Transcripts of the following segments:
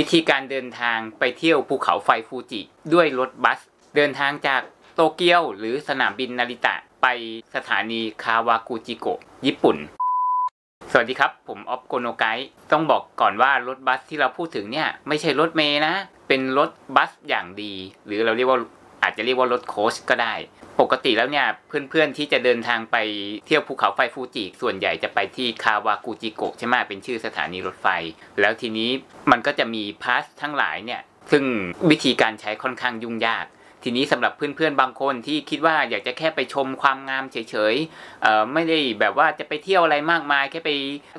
วิธีการเดินทางไปเที่ยวภูเขาไฟฟูจิ ด้วยรถบัส เดินทางจากโตเกียวหรือสนามบินนาริตะไปสถานีคาวากุจิโกะญี่ปุ่น สวัสดีครับผมออฟโกโนไกต้องบอกก่อนว่ารถบัสที่เราพูดถึงเนี่ย ไม่ใช่รถเมย์นะ เป็นรถบัสอย่างดี หรือเราเรียกว่า อาจจะเรียกว่ารถโค้ชก็ได้ปกติแล้วเนี่ยเพื่อนๆที่จะเดินทางไปเที่ยวภูเขาไฟฟูจิส่วนใหญ่จะไปที่คาวากูจิโกะใช่ไหมเป็นชื่อสถานีรถไฟ แล้วทีนี้มันก็จะมีพาสทั้งหลายเนี่ยซึ่งวิธีการใช้ค่อนข้างยุ่งยาก ทีนี้สำหรับเพื่อนๆบางคนที่คิดว่าอยากจะแค่ไปชมความงามเฉยๆไม่ได้แบบว่าจะไปเที่ยวอะไรมากมายแค่ไป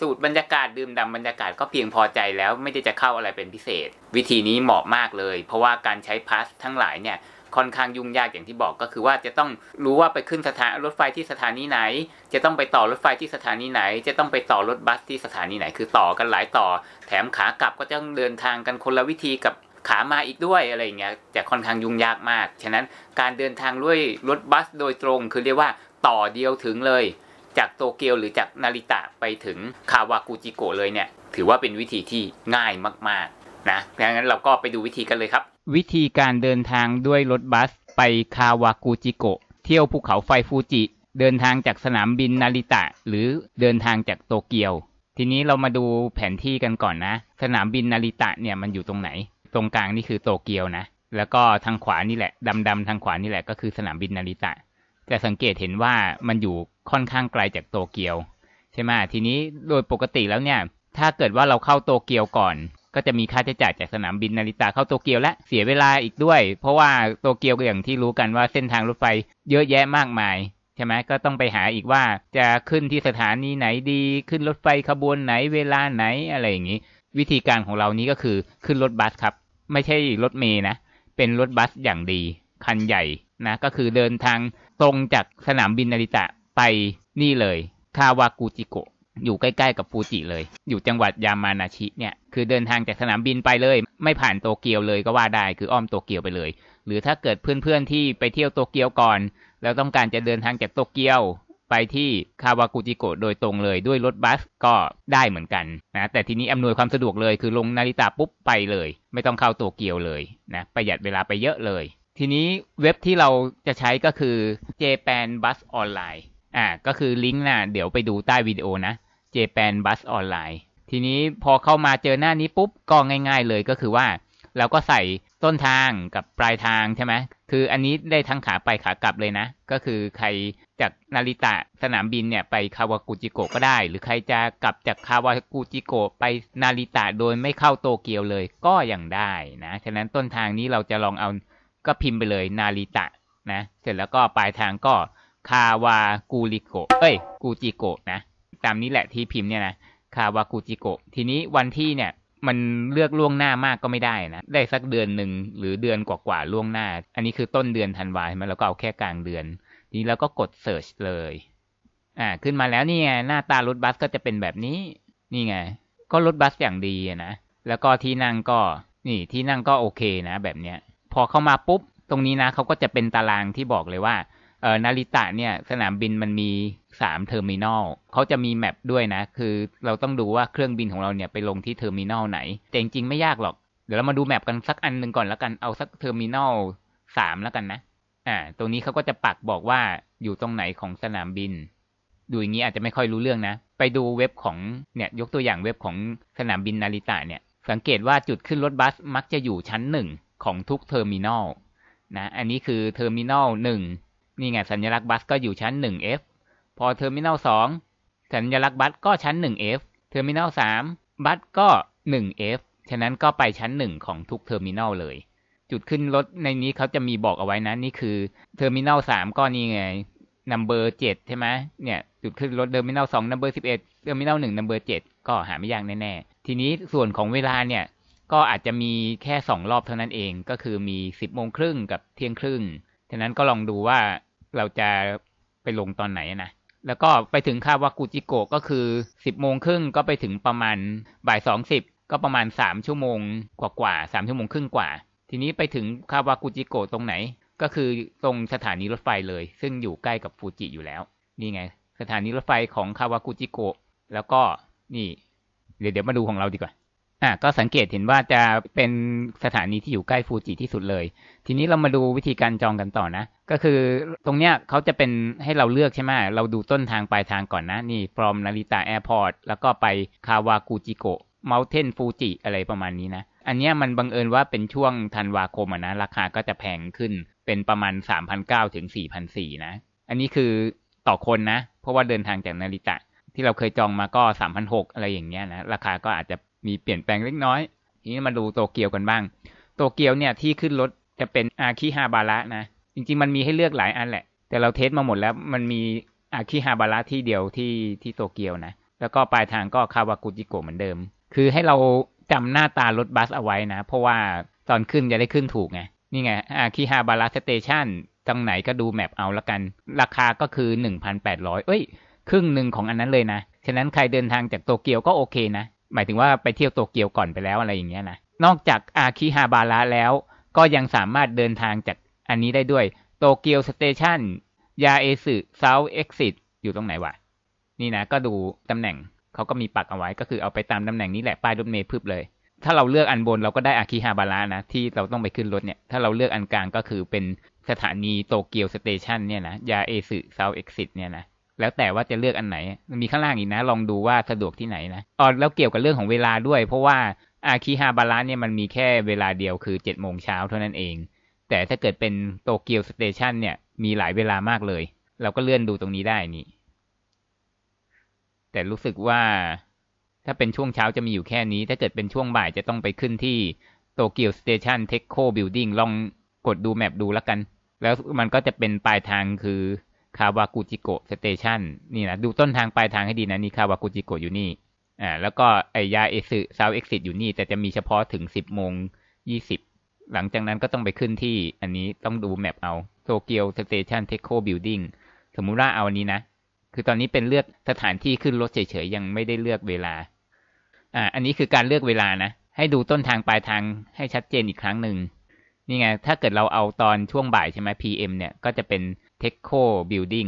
สูดบรรยากาศดื่มด่าบรรยากาศก็เพียงพอใจแล้วไม่ได้จะเข้าอะไรเป็นพิเศษ วิธีนี้เหมาะมากเลย เพราะว่าการใช้พาสทั้งหลายเนี่ยค่อนข้างยุ่งยากอย่างที่บอกก็คือว่าจะต้องรู้ว่าไปขึ้นสถานรถไฟที่สถานีไหน จะต้องไปต่อรถไฟที่สถานีไหน จะต้องไปต่อรถบัสที่สถานีไหนคือต่อกันหลายต่อ แถมขากลับก็ต้องเดินทางกันคนละวิธีกับขามาอีกด้วยอะไรอย่างเงี้ยจะค่อนข้างยุ่งยากมากฉะนั้นการเดินทางด้วยรถบัสโดยตรง คือเรียกว่าต่อเดียวถึงเลย จากโตเกียวหรือจากนาริตะไปถึงคาวากูจิโกะเลยเนี่ย ถือว่าเป็นวิธีที่ง่ายมาก ๆนะดังนั้นเราก็ไปดูวิธีกันเลยครับวิธีการเดินทางด้วยรถบัสไปคาวากูจิโกะเที่ยวภูเขาไฟฟูจิ เดินทางจากสนามบินนาริตะหรือเดินทางจากโตเกียว ทีนี้เรามาดูแผนที่กันก่อนนะ สนามบินนาริตะเนี่ยมันอยู่ตรงไหน ตรงกลางนี่คือโตเกียวนะ แล้วก็ทางขวานี่แหละดำๆทางขวานี่แหละก็คือสนามบินนาริตะจะสังเกตเห็นว่ามันอยู่ค่อนข้างไกลจากโตเกียว ใช่ไหมทีนี้โดยปกติแล้วเนี่ยถ้าเกิดว่าเราเข้าโตเกียวก่อนก็จะมีค่าใช้จ่ายจากสนามบินนาริตะเข้าโตเกียว และเสียเวลาอีกด้วย เพราะว่าโตเกียวก็อย่างที่รู้กันว่าเส้นทางรถไฟ เยอะแยะมากมายใช่ไหมก็ต้องไปหาอีกว่าจะขึ้นที่สถานีไหนดี ขึ้นรถไฟขบวนไหนเวลาไหนอะไรอย่างนี้ วิธีการของเรานี้ก็คือขึ้นรถบัสครับ ไม่ใช่รถเมย์นะเป็นรถบัสอย่างดี คันใหญ่นะก็คือเดินทางตรงจากสนามบินนาริตะไปนี่เลยคาวากุจิโกะอยู่ใกล้ ๆกับฟูจิเลย อยู่จังหวัดยามานาชิเนี่ย คือเดินทางจากสนามบินไปเลย ไม่ผ่านโตเกียวเลยก็ว่าได้ คืออ้อมโตเกียวไปเลย หรือถ้าเกิดเพื่อน ๆ ที่ไปเที่ยวโตเกียวก่อน แล้วต้องการจะเดินทางจากโตเกียวไปที่คาวากุจิโกะโดยตรงเลยด้วยรถบัสก็ได้เหมือนกันนะ แต่ทีนี้ อำนวยความสะดวกเลย คือลงนาริตะปุ๊บไปเลย ไม่ต้องเข้าโตเกียวเลยนะ ประหยัดเวลาไปเยอะเลย ทีนี้เว็บที่เราจะใช้ก็คือ Japan Bus Online อ่า ก็คือลิงก์นะ่ะ เดี๋ยวไปดูใต้วิดีโอนะ Japan Bus ออนไลน์ทีนี้พอเข้ามาเจอหน้านี้ปุ๊บก็ง่าย ๆ เลยก็คือว่าเราก็ใส่ต้นทางกับปลายทางใช่ไหมคืออันนี้ได้ทั้งขาไปขากลับเลยนะ ก็คือใครจากนาริตะสนามบินเนี่ย ไปคาวากุจิโกะก็ได้ หรือใครจะกลับจากคาวากุจิโกะไปนาริตะโดยไม่เข้าโตเกียวเลยก็ยังได้นะ ฉะนั้นต้นทางนี้เราจะลองเอาก็พิมพ์ไปเลยนาริตะนะ เสร็จแล้วก็ปลายทางก็คาวากุริโกะเอ้ยกูจิโกะนะตามนี้แหละที่พิมพ์เนี่ยนะคาวากุจิโกะ ทีนี้วันที่เนี่ยมันเลือกล่วงหน้ามากก็ไม่ได้นะ ได้สักเดือนหนึ่งหรือเดือนกว่าๆล่วงหน้า อันนี้คือต้นเดือนธันวาใช่ไหมแล้วก็เอาแค่กลางเดือนทีนี้เราก็กดเสิร์ชเลย อ่าขึ้นมาแล้วนี่ไงหน้าตารถบัสก็จะเป็นแบบนี้ นี่ไง ก็รถบัสอย่างดีนะ แล้วก็ที่นั่งก็ นี่ที่นั่งก็โอเคนะแบบเนี้ย พอเข้ามาปุ๊บตรงนี้นะเขาก็จะเป็นตารางที่บอกเลยว่าเออนาริตะ เนี่ย สนามบินมันมีสามเทอร์มินอลเขาจะมีแมปด้วยนะ คือเราต้องดูว่าเครื่องบินของเราเนี่ยไปลงที่เทอร์มินอลไหนจริงจริงไม่ยากหรอกเดี๋ยวเรามาดูแมปกันสักอันหนึ่งก่อนแล้วกันเอาสักเทอร์มินอลสามแล้วกันนะอ่าตรงนี้เขาก็จะปักบอกว่าอยู่ตรงไหนของสนามบินดูอย่างนี้อาจจะไม่ค่อยรู้เรื่องนะ ไปดูเว็บของเนี่ยยกตัวอย่างเว็บของสนามบินนาริตะเนี่ย สังเกตว่าจุดขึ้นรถบัสมักจะอยู่ชั้นหนึ่งของทุกเทอร์มินอลนะ อันนี้คือเทอร์มินอลหนึ่งนี่ไงสัญลักษณ์บัสก็อยู่ชั้น 1F พอเทอร์มินัลสองสัญลักษณ์บัตก็ชั้น 1F เทอร์มินัลสามบัตก็ 1F ฉะนั้นก็ไปชั้น 1 ของทุกเทอร์มินัลเลย จุดขึ้นรถในนี้เขาจะมีบอกเอาไว้นะ นี่คือเทอร์มินัลสามก็นี่ไง นัมเบอร์เจ็ดใช่ไหมเนี่ยจุดขึ้นรถเทอร์มินัลสองนัมเบอร์สิบเอ็ดเทอร์มินัลหนึ่งนัมเบอร์เจ็ดก็หาไม่ยากแน่ๆ ทีนี้ส่วนของเวลาเนี่ยก็อาจจะมีแค่สองรอบเท่านั้นเอง ก็คือมีสิบโมงครึ่งกับเที่ยงครึ่ง ฉะนั้นก็ลองดูว่าเราจะไปลงตอนไหนนะแล้วก็ไปถึงคาวากุจิโกะก็คือสิบโมงครึ่งก็ไปถึงประมาณบ่ายสองสิบก็ประมาณสามชั่วโมงกว่ากว่าสามชั่วโมงครึ่งกว่า ทีนี้ไปถึงคาวากุจิโกะตรงไหนก็คือตรงสถานีรถไฟเลย ซึ่งอยู่ใกล้กับฟูจิอยู่แล้ว นี่ไงสถานีรถไฟของคาวากุจิโกะแล้วก็นี่ เดี๋ยวเดี๋ยวมาดูของเราดีกว่าอ่ะก็สังเกตเห็นว่าจะเป็นสถานีที่อยู่ใกล้ฟูจิที่สุดเลย ทีนี้เรามาดูวิธีการจองกันต่อนะ ก็คือตรงเนี้ยเขาจะเป็นให้เราเลือกใช่ไหม เราดูต้นทางปลายทางก่อนนะ นี่ from นา r ิต a แอร์พอร์ตแล้วก็ไปคาวากูจิโกะ u n ลเทนฟูจิอะไรประมาณนี้นะ อันเนี้ยมันบังเอิญว่าเป็นช่วงธันวาคมนะราคาก็จะแพงขึ้นเป็นประมาณ3 0 0 0ถึง4,400 นะ อันนี้คือต่อคนนะ เพราะว่าเดินทางจากนาริตะที่เราเคยจองมาก็3,600อะไรอย่างเงี้ยนะราคาก็อาจจะมีเปลี่ยนแปลงเล็กน้อยทีนี้มาดูโตเกียวกันบ้าง โตเกียวเนี่ย ที่ขึ้นรถ จะเป็นอาคิฮาบาระนะ จริงๆมันมีให้เลือกหลายอันแหละ แต่เราเทสมาหมดแล้วมันมีอาคิฮาบาระที่เดียวที่ที่โตเกียวนะ แล้วก็ปลายทางก็คาวากุจิโกะเหมือนเดิม คือให้เราจำหน้าตารถบัสเอาไว้นะ เพราะว่าตอนขึ้นจะได้ขึ้นถูกไง นี่ไงอาคิฮาบาระสเตชันตรงไหนก็ดูแมปเอาละกัน ราคาก็คือหน1,800เอ้ย ครึ่งหนึ่งของอันนั้นเลยนะ ฉะนั้นใครเดินทางจากโตเกียวก็โอเคนะหมายถึงว่าไปเที่ยวโตเกียวก่อนไปแล้วอะไรอย่างเงี้ยนะ นอกจากอาคิฮาบาระแล้ว ก็ยังสามารถเดินทางจากอันนี้ได้ด้วยโตเกียวสเตชันยาเอสึเซาเอ็กซิสอยู่ตรงไหนวะนี่นะก็ดูตำแหน่งเขาก็มีปักเอาไว้ก็คือเอาไปตามตำแหน่งนี้แหละป้ายรถเมย์พึบเลย ถ้าเราเลือกอันบนเราก็ได้อาคิฮาบาระนะที่เราต้องไปขึ้นรถเนี่ยถ้าเราเลือกอันกลางก็คือเป็นสถานีโตเกียวสเตชันเนี่ยนะยาเอสึเซาเอ็กซิสเนี่ยนะแล้วแต่ว่าจะเลือกอันไหน มีข้างล่างอีกนะ ลองดูว่าสะดวกที่ไหนนะอ๋อแล้วเกี่ยวกับเรื่องของเวลาด้วย เพราะว่า อาคิฮาบาระเนี่ยมันมีแค่เวลาเดียวคือเจ็ดโมงเช้าเท่านั้นเอง แต่ถ้าเกิดเป็นโตเกียวสเตชันเนี่ย มีหลายเวลามากเลย เราก็เลื่อนดูตรงนี้ได้นี่ แต่รู้สึกว่า ถ้าเป็นช่วงเช้าจะมีอยู่แค่นี้ ถ้าเกิดเป็นช่วงบ่ายจะต้องไปขึ้นที่โตเกียวสเตชันเทคโคบิลดิ่งลองกดดูแมปดูแล้วกัน แล้วมันก็จะเป็นปลายทางคือคาวากุจิโกะสเตชันนี่นะดูต้นทางปลายทางให้ดีนะ นี่คาวากุจิโกะอยู่นี่อ่าแล้วก็ ไอยาเอซึซาวเอ็กซิสอยู่นี่ แต่จะมีเฉพาะถึงสิบโมงยี่สิบหลังจากนั้นก็ต้องไปขึ้นที่ อันนี้ต้องดูแมปเอาโตเกียวสเตชันเทคโคบิลดิ้งสมมุติว่าเอาอันนี้นะ คือตอนนี้เป็นเลือกสถานที่ขึ้นรถเฉยๆ ยังไม่ได้เลือกเวลาอ่าอันนี้คือการเลือกเวลานะ ให้ดูต้นทางปลายทางให้ชัดเจนอีกครั้งหนึ่งนี่ไง ถ้าเกิดเราเอาตอนช่วงบ่ายใช่ไหม PM เนี่ย ก็จะเป็นเทคโค บิลดิ้ง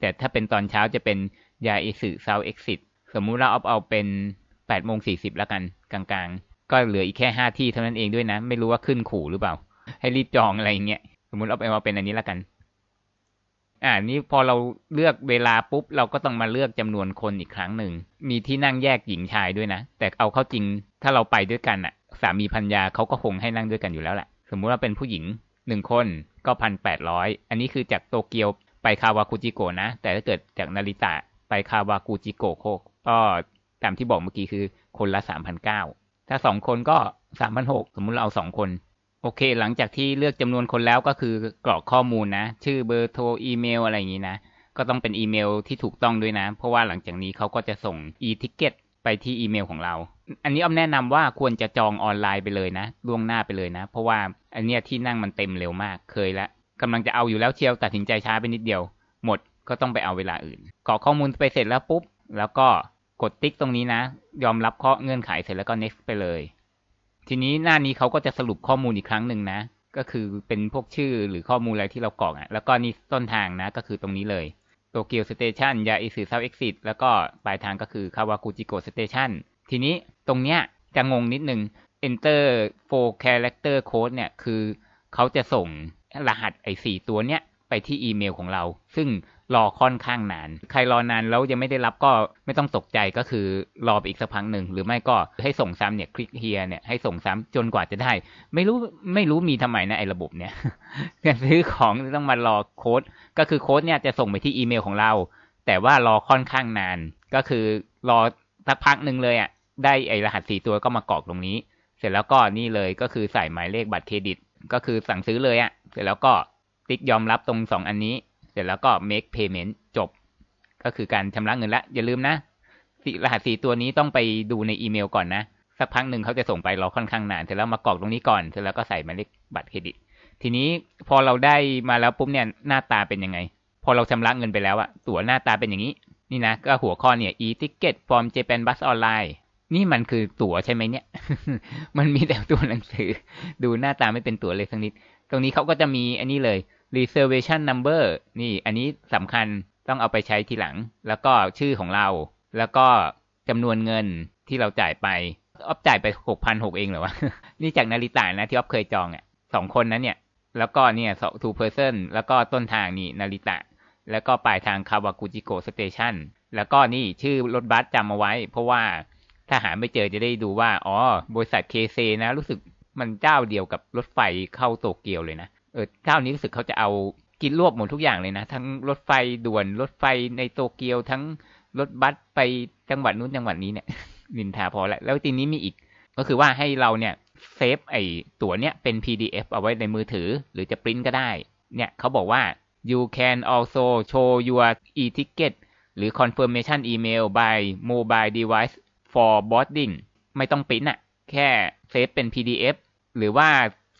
แต่ถ้าเป็นตอนเช้าจะเป็นยาอิสุเซาเอ็กซิสสมมุติเราเอาเอาเป็นแปดโมงสี่สิบแล้วกัน กลาง ๆ ก็เหลืออีกแค่ห้าที่เท่านั้นเองด้วยนะ ไม่รู้ว่าขึ้นขู่หรือเปล่า ให้รีบจองอะไรเงี้ย สมมุติเอาเอาเป็นอันนี้แล้วกัน อ่า นี้พอเราเลือกเวลาปุ๊บ เราก็ต้องมาเลือกจำนวนคนอีกครั้งหนึ่ง มีที่นั่งแยกหญิงชายด้วยนะ แต่เอาเข้าจริงถ้าเราไปด้วยกันอะสามีพัญญาเขาก็คงให้นั่งด้วยกันอยู่แล้วแหละสมมุติว่าเป็นผู้หญิงหนึ่งคนก็พันแปดร้อยอันนี้คือจากโตเกียวไปคาวาคุจิโกะนะ แต่ถ้าเกิดจากนาริตะไปคาวาคุจิโกะโคก็ตามที่บอกเมื่อกี้คือคนละสามพันเก้าถ้าสองคนก็สามพันหกสมมุติเราเอาสองคน โอเค หลังจากที่เลือกจำนวนคนแล้วก็คือกรอกข้อมูลนะ ชื่อเบอร์โทร อีเมล อะไรอย่างนี้นะ ก็ต้องเป็นอีเมลที่ถูกต้องด้วยนะ เพราะว่าหลังจากนี้เขาก็จะส่งอีทิเกตไปที่อีเมลของเรา อันนี้อ้อมแนะนำว่าควรจะจองออนไลน์ไปเลยนะล่วงหน้าไปเลยนะ เพราะว่าอันเนี้ยที่นั่งมันเต็มเร็วมากเคยละกำลังจะเอาอยู่แล้วเชียว ตัดสินใจช้าไปนิดเดียว หมดก็ต้องไปเอาเวลาอื่นกรอกข้อมูลไปเสร็จแล้วปุ๊บแล้วก็กดติ๊กตรงนี้นะ ยอมรับข้อเงื่อนไขเสร็จแล้วก็ next ไปเลย ทีนี้หน้านี้เขาก็จะสรุปข้อมูลอีกครั้งหนึ่งนะ ก็คือเป็นพวกชื่อหรือข้อมูลอะไรที่เรากรอกอ่ะ แล้วก็นี่ต้นทางนะก็คือตรงนี้เลยโตเกียวสเตชันยาอิสึเซาเอ็กซิสแล้วก็ปลายทางก็คือคาวากูจิโกะสเตชันทีนี้ตรงเนี้ยจะงงนิดนึง enter for character code เนี่ย คือ เขาจะส่งรหัสไอ้สี่ตัวเนี้ยไปที่อีเมลของเรา ซึ่งรอค่อนข้างนาน ใครรอนานแล้วยังไม่ได้รับก็ไม่ต้องตกใจก็คือ รอไปอีกสักพักหนึ่งหรือไม่ก็ให้ส่งซ้ำเนี่ยคลิกเฮียเนี่ยให้ส่งซ้ำจนกว่าจะได้ไม่รู้ไม่รู้มีทำไมนะไอ้ระบบเนี่ยการซื้อของต้องมารอโค้ด ก็คือโค้ดเนี่ยจะส่งไปที่อีเมลของเรา แต่ว่ารอค่อนข้างนานก็คือรอสักพักหนึ่งเลยอะ่ะ ได้ไอ้รหัสสี่ตัวก็มากรอกตรงนี้เสร็จแล้วก็นี่เลยก็คือใส่หมายเลขบัตรเครดิต ก็คือสั่งซื้อเลยอะ่ะเสร็จแล้วก็ติ๊กยอมรับตรงสองอันนี้เสร็จแล้วก็ make payment จบ ก็คือการชำระเงินละอย่าลืมนะรหัสสี่ตัวนี้ต้องไปดูในอีเมลก่อนนะ สักพักหนึ่งเขาจะส่งไปเราค่อนข้างนานเสร็จแล้วมากรอกตรงนี้ก่อนเสร็จแล้วก็ใส่หมายเลขบัตรเครดิต ทีนี้พอเราได้มาแล้วปุ๊บเนี่ยหน้าตาเป็นยังไง พอเราชำระเงินไปแล้วอะตั๋วหน้าตาเป็นอย่างนี้ นี่นะ ก็หัวข้อเนี่ย e-ticket from Japan Bus Online นี่มันคือตั๋วใช่ไหมเนี่ย มันมีแต่ตัวหนังสือ ดูหน้าตาไม่เป็นตั๋วเลยสักนิดตรงนี้เขาก็จะมีอันนี้เลย reservation number นี่อันนี้สำคัญต้องเอาไปใช้ทีหลัง แล้วก็ชื่อของเรา แล้วก็จำนวนเงินที่เราจ่ายไปออฟจ่ายไปหกพันหกเองเหรอวะนี่จากนาริตานะ ที่ออฟเคยจองอ่ะสองคนนั้นเนี่ย แล้วก็เนี่ย two person แล้วก็ต้นทางนี่นาริตะ แล้วก็ปลายทางคาวากุจิโกสเตชันแล้วก็นี่ชื่อรถบัสจำเอาไว้ เพราะว่าถ้าหาไม่เจอจะได้ดูว่า อ๋อ บริษัทเคเซนะ รู้สึกมันเจ้าเดียวกับรถไฟเข้าโตเกียวเลยนะเออเจ้านี้รู้สึกเขาจะเอากินรวบหมดทุกอย่างเลยนะ ทั้งรถไฟด่วนรถไฟในโตเกียว ทั้งรถบัสไปจังหวัดนู้น จังหวัดนี้เนี่ยนินทาพอแล้ว แล้วทีนี้มีอีกก็คือว่าให้เราเนี่ย เซฟไอ้ตั๋วเนี่ยเป็น PDF เอาไว้ในมือถือ หรือจะปริ้นก็ได้ เนี่ยเขาบอกว่า you can also show your e-ticket หรือ confirmation email by mobile device for boarding ไม่ต้องปริ้นอะแค่เซฟเป็น PDF หรือว่า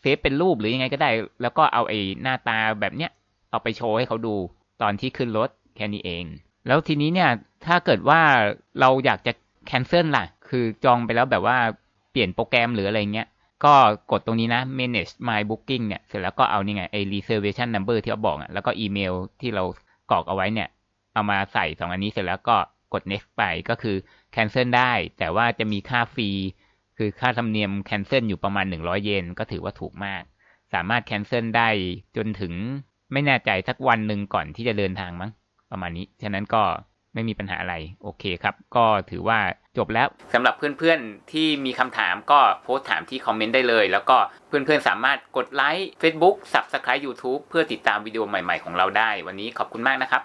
เซฟเป็นรูปหรือยังไงก็ได้ แล้วก็เอาไอ้หน้าตาแบบเนี้ยเอาไปโชว์ให้เขาดูตอนที่ขึ้นรถแค่นี้เอง แล้วทีนี้เนี่ย ถ้าเกิดว่าเราอยากจะแคนเซิลล่ะ คือจองไปแล้วแบบว่าเปลี่ยนโปรแกรมหรืออะไรเงี้ย ก็กดตรงนี้นะ manage my booking เนี่ยเสร็จแล้วก็เอานี่ไง ไอ้ reservation number ที่เราบอกอ่ะ แล้วก็อีเมลที่เรากรอกเอาไว้เนี่ย เอามาใส่สองอันนี้ เสร็จแล้วก็กด next ไปก็คือ cancel ได้ แต่ว่าจะมีค่าฟรีคือค่าธรรมเนียมแคนเซิลอยู่ประมาณหนึ่งร้อยเยนก็ถือว่าถูกมาก สามารถแคนเซิลได้จนถึงไม่แน่ใจสักวันหนึ่งก่อนที่จะเดินทางมั้งประมาณนี้ฉะนั้นก็ไม่มีปัญหาอะไรโอเคครับ ก็ถือว่าจบแล้วสำหรับเพื่อนๆที่มีคำถามก็โพสต์ถามที่คอมเมนต์ได้เลย แล้วก็เพื่อนๆสามารถกดไลค์ Facebook Subscribe YouTube เพื่อติดตามวิดีโอใหม่ๆของเราได้ วันนี้ขอบคุณมากนะครับ